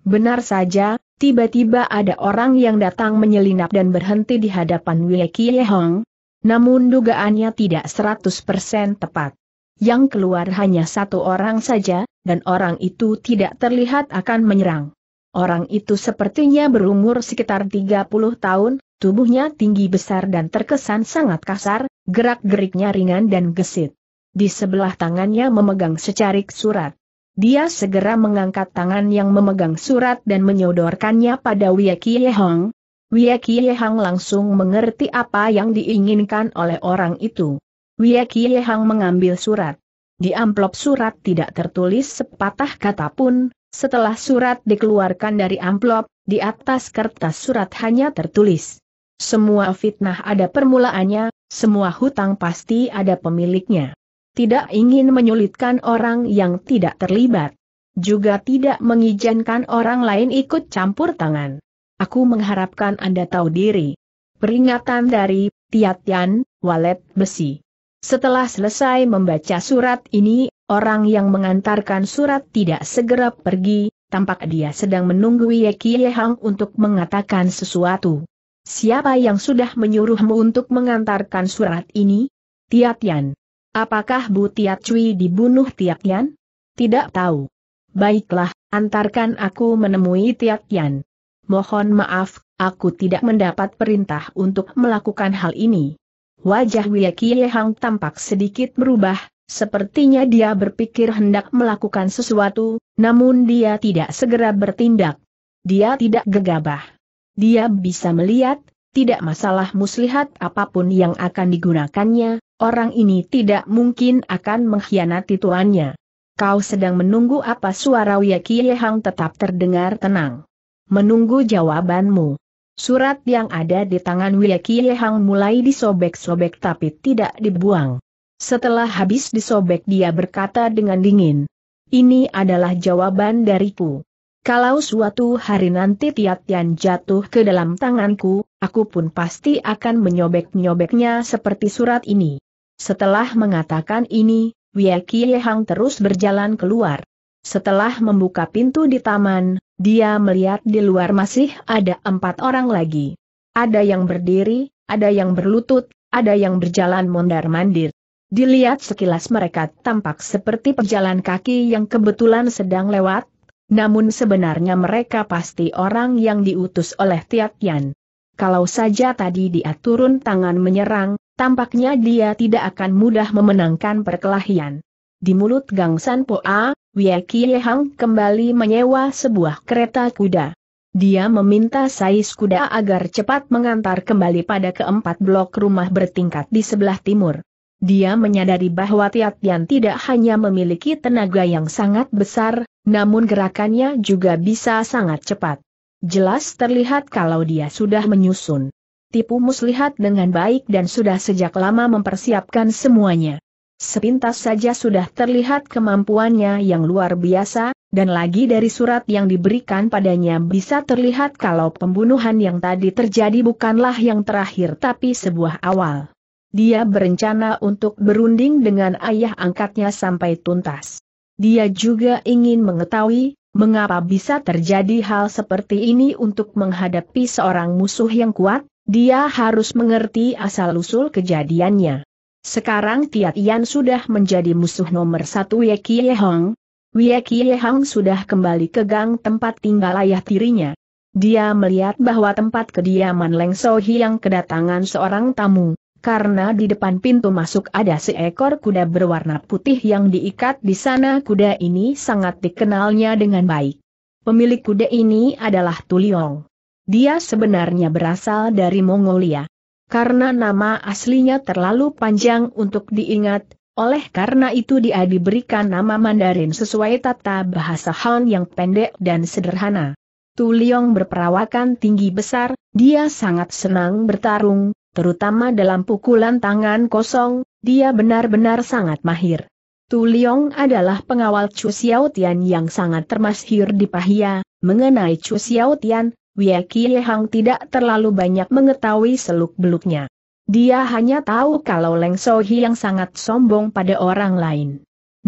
Benar saja, tiba-tiba ada orang yang datang menyelinap dan berhenti di hadapan Wei Qiyehang. Namun dugaannya tidak 100% tepat. Yang keluar hanya satu orang saja, dan orang itu tidak terlihat akan menyerang. Orang itu sepertinya berumur sekitar 30 tahun, tubuhnya tinggi besar dan terkesan sangat kasar, gerak-geriknya ringan dan gesit. Di sebelah tangannya memegang secarik surat. Dia segera mengangkat tangan yang memegang surat dan menyodorkannya pada Wiekie Hong. Kie Hang langsung mengerti apa yang diinginkan oleh orang itu. Kie Hang mengambil surat. Di amplop surat tidak tertulis sepatah kata pun, setelah surat dikeluarkan dari amplop, di atas kertas surat hanya tertulis. Semua fitnah ada permulaannya, semua hutang pasti ada pemiliknya. Tidak ingin menyulitkan orang yang tidak terlibat. Juga tidak mengizinkan orang lain ikut campur tangan. Aku mengharapkan Anda tahu diri. Peringatan dari Tiatian, Walet Besi. Setelah selesai membaca surat ini, Orang yang mengantarkan surat tidak segera pergi, tampak dia sedang menunggu Ye Kie untuk mengatakan sesuatu. Siapa yang sudah menyuruhmu untuk mengantarkan surat ini? Tiatian. Apakah Bu Tiat Cui dibunuh Tiatian? Tidak tahu. Baiklah, antarkan aku menemui Tiatian. Mohon maaf, aku tidak mendapat perintah untuk melakukan hal ini. Wajah Wei Qiyehang tampak sedikit berubah, Sepertinya dia berpikir hendak melakukan sesuatu, namun dia tidak segera bertindak. Dia tidak gegabah. Dia bisa melihat, tidak masalah muslihat apapun yang akan digunakannya, orang ini tidak mungkin akan mengkhianati tuannya. Kau sedang menunggu apa suara Wiyaki Hang tetap terdengar tenang. Menunggu jawabanmu. Surat yang ada di tangan Wiyaki Hang mulai disobek-sobek tapi tidak dibuang. Setelah habis disobek dia berkata dengan dingin. Ini adalah jawaban dariku. Kalau suatu hari nanti Tiatian jatuh ke dalam tanganku, aku pun pasti akan menyobek-nyobeknya seperti surat ini. Setelah mengatakan ini, Wia Hang terus berjalan keluar. Setelah membuka pintu di taman, dia melihat di luar masih ada empat orang lagi. Ada yang berdiri, ada yang berlutut, ada yang berjalan mondar-mandir. Dilihat sekilas mereka tampak seperti pejalan kaki yang kebetulan sedang lewat, namun sebenarnya mereka pasti orang yang diutus oleh Tiat Yan. Kalau saja tadi dia turun tangan menyerang, tampaknya dia tidak akan mudah memenangkan perkelahian. Di mulut Gang San Poa, Wei Hang kembali menyewa sebuah kereta kuda. Dia meminta sais kuda agar cepat mengantar kembali pada keempat blok rumah bertingkat di sebelah timur. Dia menyadari bahwa Tiatian tidak hanya memiliki tenaga yang sangat besar, namun gerakannya juga bisa sangat cepat. Jelas terlihat kalau dia sudah menyusun. Tipu muslihat dengan baik dan sudah sejak lama mempersiapkan semuanya. Sepintas saja sudah terlihat kemampuannya yang luar biasa, dan lagi dari surat yang diberikan padanya bisa terlihat kalau pembunuhan yang tadi terjadi bukanlah yang terakhir tapi sebuah awal. Dia berencana untuk berunding dengan ayah angkatnya sampai tuntas. Dia juga ingin mengetahui, mengapa bisa terjadi hal seperti ini untuk menghadapi seorang musuh yang kuat, dia harus mengerti asal-usul kejadiannya. Sekarang Tiat Yan sudah menjadi musuh nomor satu Ye Kie Hong. Ye Kie Hong sudah kembali ke gang tempat tinggal ayah tirinya. Dia melihat bahwa tempat kediaman Leng Sohi yang kedatangan seorang tamu karena di depan pintu masuk ada seekor kuda berwarna putih yang diikat di sana kuda ini sangat dikenalnya dengan baik. Pemilik kuda ini adalah Tuliong. Dia sebenarnya berasal dari Mongolia. Karena nama aslinya terlalu panjang untuk diingat, oleh karena itu dia diberikan nama Mandarin sesuai tata bahasa Han yang pendek dan sederhana. Tuliong berperawakan tinggi besar, dia sangat senang bertarung, terutama dalam pukulan tangan kosong, dia benar-benar sangat mahir. Tu Liong adalah pengawal Chu Xiao Tian yang sangat termasyhur di Pahia, mengenai Chu Xiao Tian, Wei Hang tidak terlalu banyak mengetahui seluk-beluknya. Dia hanya tahu kalau Leng Sohi yang sangat sombong pada orang lain.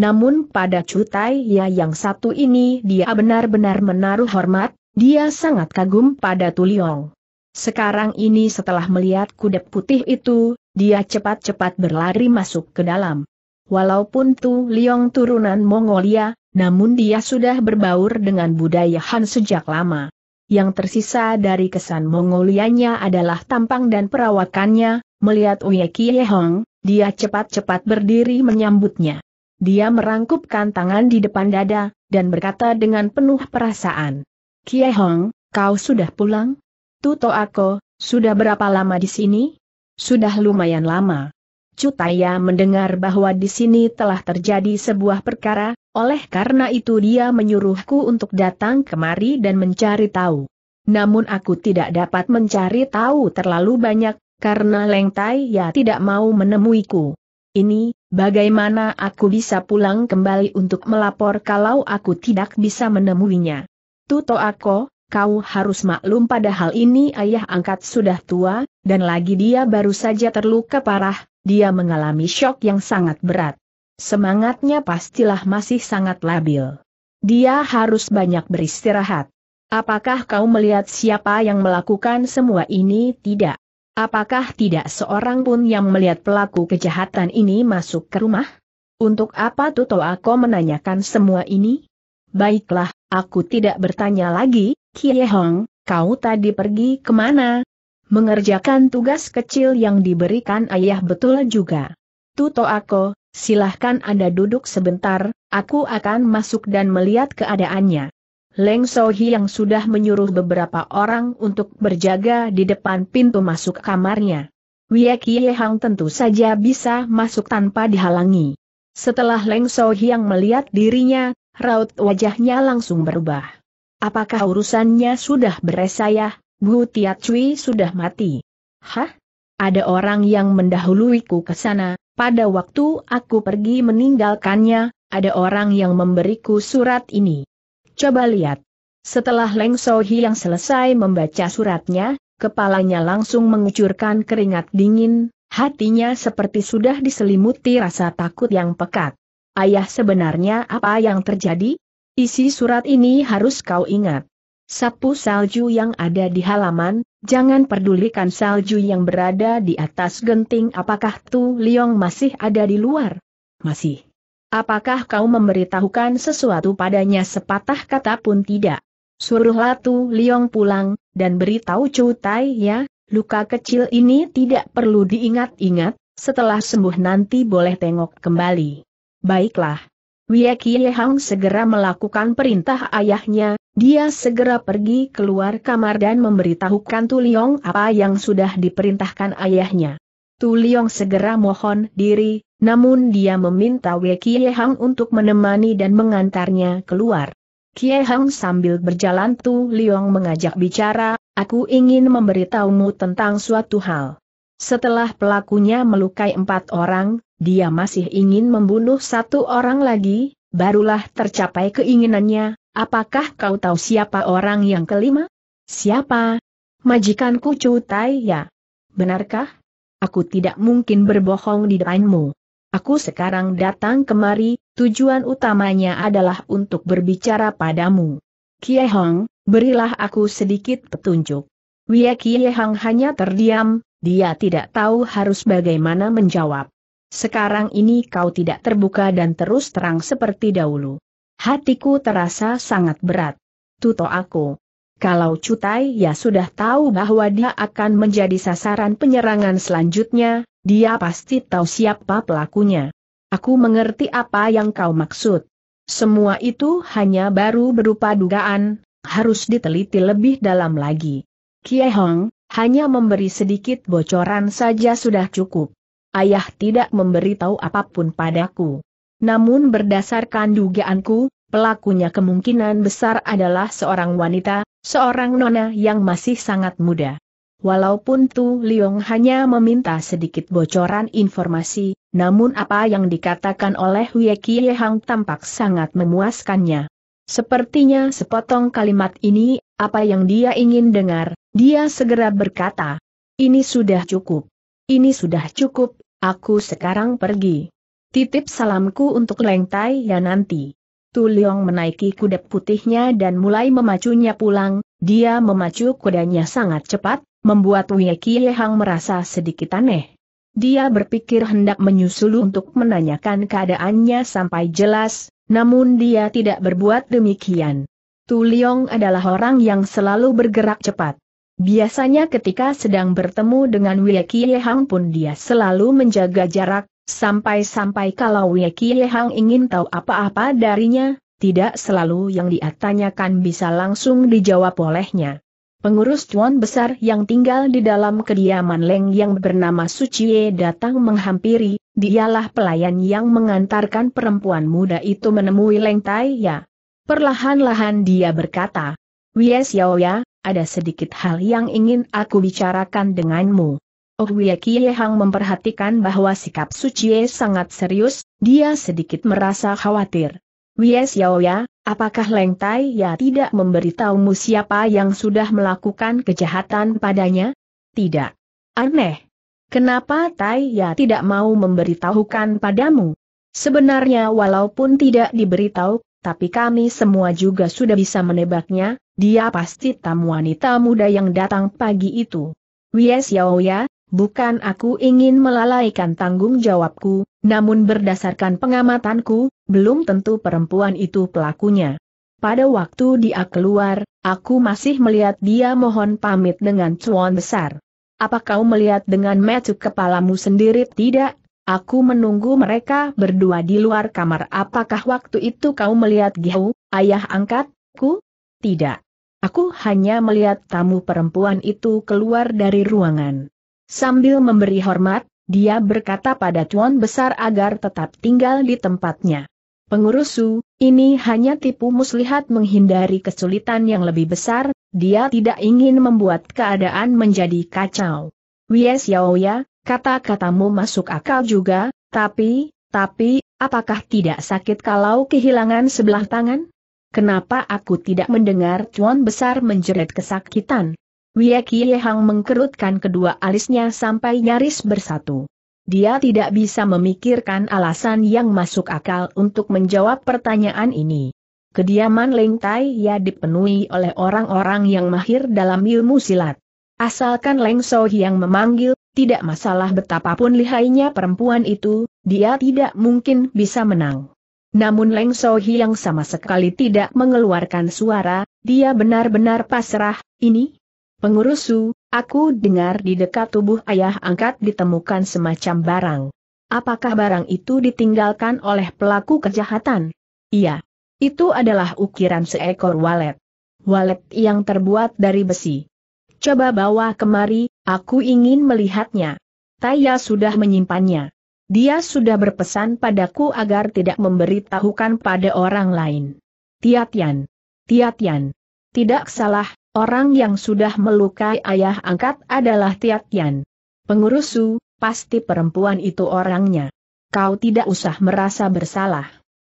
Namun pada Chu Tai Ya yang satu ini dia benar-benar menaruh hormat, dia sangat kagum pada Tu Liong. Sekarang ini setelah melihat kuda putih itu, dia cepat-cepat berlari masuk ke dalam. Walaupun Tu Liong turunan Mongolia, namun dia sudah berbaur dengan budaya Han sejak lama. Yang tersisa dari kesan Mongolianya adalah tampang dan perawakannya, melihat Uye Kie Hong, dia cepat-cepat berdiri menyambutnya. Dia merangkupkan tangan di depan dada, dan berkata dengan penuh perasaan. Kie Hong, kau sudah pulang? Tuto Ako, sudah berapa lama di sini? Sudah lumayan lama. Cutaya mendengar bahwa di sini telah terjadi sebuah perkara, oleh karena itu dia menyuruhku untuk datang kemari dan mencari tahu. Namun aku tidak dapat mencari tahu terlalu banyak, karena Leng Tai ya tidak mau menemuiku. Ini, bagaimana aku bisa pulang kembali untuk melapor kalau aku tidak bisa menemuinya? Tuto Ako, kau harus maklum padahal ini ayah angkat sudah tua, dan lagi dia baru saja terluka parah, dia mengalami shock yang sangat berat. Semangatnya pastilah masih sangat labil. Dia harus banyak beristirahat. Apakah kau melihat siapa yang melakukan semua ini tidak? Apakah tidak seorang pun yang melihat pelaku kejahatan ini masuk ke rumah? Untuk apa Tuto aku menanyakan semua ini? Baiklah, aku tidak bertanya lagi, Kie Hong, kau tadi pergi kemana? Mengerjakan tugas kecil yang diberikan ayah betul juga. Tuto aku, silahkan Anda duduk sebentar, aku akan masuk dan melihat keadaannya. Leng Sohi yang sudah menyuruh beberapa orang untuk berjaga di depan pintu masuk kamarnya. Wie Kie Hang tentu saja bisa masuk tanpa dihalangi. Setelah Leng Sohi yang melihat dirinya, raut wajahnya langsung berubah. Apakah urusannya sudah beres saya, Bu Tiat Cui sudah mati? Hah? Ada orang yang mendahuluiku ke sana, pada waktu aku pergi meninggalkannya, ada orang yang memberiku surat ini. Coba lihat. Setelah Leng Sohi yang selesai membaca suratnya, kepalanya langsung mengucurkan keringat dingin, hatinya seperti sudah diselimuti rasa takut yang pekat. Ayah sebenarnya apa yang terjadi? Isi surat ini harus kau ingat. Sapu salju yang ada di halaman, jangan pedulikan salju yang berada di atas genting apakah Tu Liong masih ada di luar? Masih. Apakah kau memberitahukan sesuatu padanya sepatah kata pun tidak? Suruhlah Tu Liong pulang, dan beritahu Chu Tai ya, luka kecil ini tidak perlu diingat-ingat, setelah sembuh nanti boleh tengok kembali. Baiklah, Wie Kie Hang segera melakukan perintah ayahnya, dia segera pergi keluar kamar dan memberitahukan Tu apa yang sudah diperintahkan ayahnya. Tu segera mohon diri, namun dia meminta Wei Kie Hang untuk menemani dan mengantarnya keluar. Kie Hang sambil berjalan Tu mengajak bicara, aku ingin memberitahumu tentang suatu hal. Setelah pelakunya melukai empat orang, dia masih ingin membunuh satu orang lagi, barulah tercapai keinginannya, apakah kau tahu siapa orang yang kelima? Siapa? Majikanku Cutai ya. Benarkah? Aku tidak mungkin berbohong di depanmu. Aku sekarang datang kemari, tujuan utamanya adalah untuk berbicara padamu. Kie berilah aku sedikit petunjuk. Wia Kie hanya terdiam, dia tidak tahu harus bagaimana menjawab. Sekarang ini kau tidak terbuka dan terus terang seperti dahulu. Hatiku terasa sangat berat. Tuto aku. Kalau Cutai ya sudah tahu bahwa dia akan menjadi sasaran penyerangan selanjutnya, dia pasti tahu siapa pelakunya. Aku mengerti apa yang kau maksud. Semua itu hanya baru berupa dugaan, harus diteliti lebih dalam lagi. Kie Hong, hanya memberi sedikit bocoran saja sudah cukup. Ayah tidak memberitahu apapun padaku. Namun berdasarkan dugaanku, pelakunya kemungkinan besar adalah seorang wanita, seorang nona yang masih sangat muda. Walaupun Tu Liong hanya meminta sedikit bocoran informasi, namun apa yang dikatakan oleh Wei Kie Hang tampak sangat memuaskannya. Sepertinya sepotong kalimat ini, apa yang dia ingin dengar, dia segera berkata, ini sudah cukup. Ini sudah cukup, aku sekarang pergi. Titip salamku untuk lengtai ya nanti. Leong menaiki kuda putihnya dan mulai memacunya pulang, dia memacu kudanya sangat cepat, membuat Wei Hang merasa sedikit aneh. Dia berpikir hendak menyusul untuk menanyakan keadaannya sampai jelas, namun dia tidak berbuat demikian. Leong adalah orang yang selalu bergerak cepat. Biasanya ketika sedang bertemu dengan Wei Qiehang pun dia selalu menjaga jarak, sampai-sampai kalau Wei Qiehang ingin tahu apa-apa darinya, tidak selalu yang dia tanyakan bisa langsung dijawab olehnya. Pengurus cuan besar yang tinggal di dalam kediaman Leng yang bernama Suciye datang menghampiri, dialah pelayan yang mengantarkan perempuan muda itu menemui Leng Tai Perlahan-lahan dia berkata, Wei Xiaoya ada sedikit hal yang ingin aku bicarakan denganmu. Oh Kie Hang memperhatikan bahwa sikap Sucie sangat serius, dia sedikit merasa khawatir. Wei Xiaoya, apakah Leng Tai ya tidak memberitahumu siapa yang sudah melakukan kejahatan padanya? Tidak. Aneh. Kenapa Tai ya tidak mau memberitahukan padamu? Sebenarnya walaupun tidak diberitahu, tapi kami semua juga sudah bisa menebaknya, dia pasti tamu wanita muda yang datang pagi itu. Wies Yaoya, bukan aku ingin melalaikan tanggung jawabku, namun berdasarkan pengamatanku, belum tentu perempuan itu pelakunya. Pada waktu dia keluar, aku masih melihat dia mohon pamit dengan cuan besar. Apa kau melihat dengan metu kepalamu sendiri tidak? Aku menunggu mereka berdua di luar kamar. Apakah waktu itu kau melihat Gihau, ayah angkatku? Tidak. Aku hanya melihat tamu perempuan itu keluar dari ruangan. Sambil memberi hormat, dia berkata pada Tuan Besar agar tetap tinggal di tempatnya. Pengurus Su, ini hanya tipu muslihat menghindari kesulitan yang lebih besar, dia tidak ingin membuat keadaan menjadi kacau. Wies Yaoya, kata-katamu masuk akal juga, tapi, tapi, apakah tidak sakit kalau kehilangan sebelah tangan? Kenapa aku tidak mendengar Chuan besar menjerit kesakitan? Wiekie Hang mengkerutkan kedua alisnya sampai nyaris bersatu. Dia tidak bisa memikirkan alasan yang masuk akal untuk menjawab pertanyaan ini. Kediaman Leng Tai ya dipenuhi oleh orang-orang yang mahir dalam ilmu silat. Asalkan Leng So yang memanggil, tidak masalah betapapun lihainya perempuan itu, dia tidak mungkin bisa menang. Namun Leng Sohi yang sama sekali tidak mengeluarkan suara, dia benar-benar pasrah, ini? Pengurusu, aku dengar di dekat tubuh ayah angkat ditemukan semacam barang. Apakah barang itu ditinggalkan oleh pelaku kejahatan? Iya. Itu adalah ukiran seekor walet. Walet yang terbuat dari besi. Coba bawa kemari, aku ingin melihatnya. Taya sudah menyimpannya. Dia sudah berpesan padaku agar tidak memberitahukan pada orang lain. Tiatian. Tiatian. Tidak salah, orang yang sudah melukai ayah angkat adalah Tiatian. Pengurusu, pasti perempuan itu orangnya. Kau tidak usah merasa bersalah.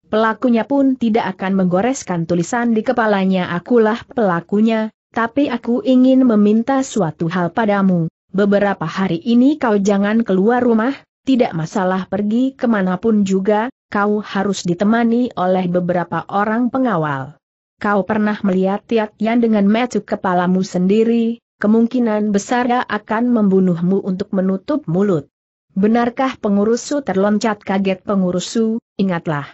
Pelakunya pun tidak akan menggoreskan tulisan di kepalanya akulah pelakunya, tapi aku ingin meminta suatu hal padamu. Beberapa hari ini kau jangan keluar rumah, tidak masalah pergi kemanapun juga, kau harus ditemani oleh beberapa orang pengawal. Kau pernah melihat Tiat Yan dengan metu kepalamu sendiri, kemungkinan besar dia akan membunuhmu untuk menutup mulut. Benarkah pengurusu terloncat kaget pengurusu, ingatlah.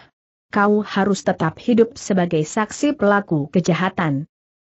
Kau harus tetap hidup sebagai saksi pelaku kejahatan.